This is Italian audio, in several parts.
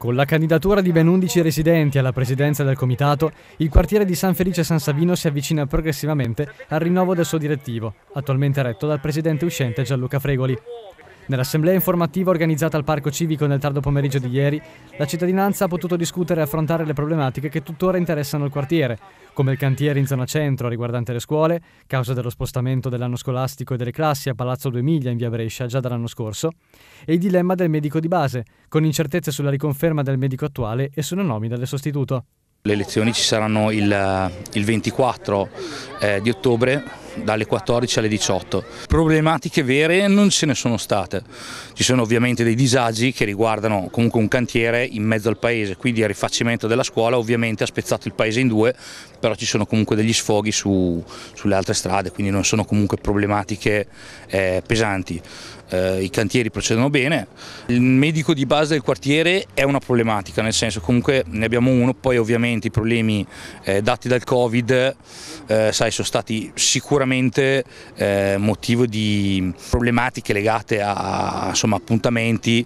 Con la candidatura di ben 11 residenti alla presidenza del comitato, il quartiere di San Felice San Savino si avvicina progressivamente al rinnovo del suo direttivo, attualmente retto dal presidente uscente Gianluca Fregoli. Nell'assemblea informativa organizzata al Parco Civico nel tardo pomeriggio di ieri, la cittadinanza ha potuto discutere e affrontare le problematiche che tuttora interessano il quartiere, come il cantiere in zona centro riguardante le scuole, causa dello spostamento dell'anno scolastico e delle classi a Palazzo 2 Miglia in via Brescia già dall'anno scorso, e il dilemma del medico di base, con incertezze sulla riconferma del medico attuale e sulla nomina del sostituto. Le elezioni ci saranno il, eh, il 24 eh, di ottobre, dalle 14 alle 18. Problematiche vere non ce ne sono state, ci sono ovviamente dei disagi che riguardano comunque un cantiere in mezzo al paese, quindi il rifacimento della scuola ovviamente ha spezzato il paese in due, però ci sono comunque degli sfoghi su, sulle altre strade, quindi non sono comunque problematiche eh, pesanti. Eh, I cantieri procedono bene, il medico di base del quartiere è una problematica, nel senso comunque ne abbiamo uno, poi ovviamente i problemi eh, dati dal Covid eh, sai, sono stati sicuramente sicuramente eh, motivo di problematiche legate a, a insomma, appuntamenti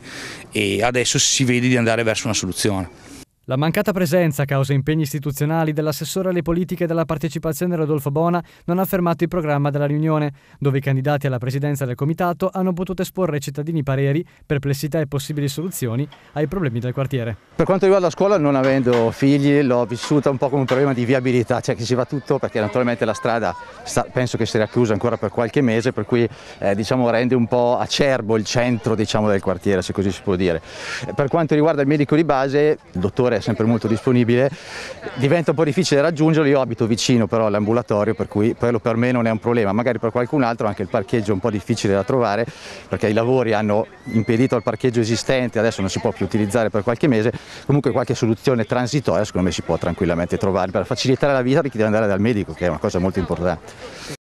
e adesso si vede di andare verso una soluzione. La mancata presenza, a causa impegni istituzionali, dell'assessore alle politiche e della partecipazione Rodolfo Bona non ha fermato il programma della riunione, dove i candidati alla presidenza del comitato hanno potuto esporre ai cittadini pareri, perplessità e possibili soluzioni ai problemi del quartiere. Per quanto riguarda la scuola, non avendo figli, l'ho vissuta un po' come un problema di viabilità, cioè che si va tutto perché naturalmente la strada sta, penso che sarà chiusa ancora per qualche mese, per cui eh, diciamo, rende un po' acerbo il centro diciamo, del quartiere, se così si può dire. Per quanto riguarda il medico di base, il dottore è sempre molto disponibile, diventa un po' difficile raggiungerlo, io abito vicino però all'ambulatorio per cui quello per me non è un problema, magari per qualcun altro anche il parcheggio è un po' difficile da trovare perché i lavori hanno impedito il parcheggio esistente, adesso non si può più utilizzare per qualche mese, comunque qualche soluzione transitoria secondo me si può tranquillamente trovare per facilitare la vita di chi deve andare dal medico che è una cosa molto importante.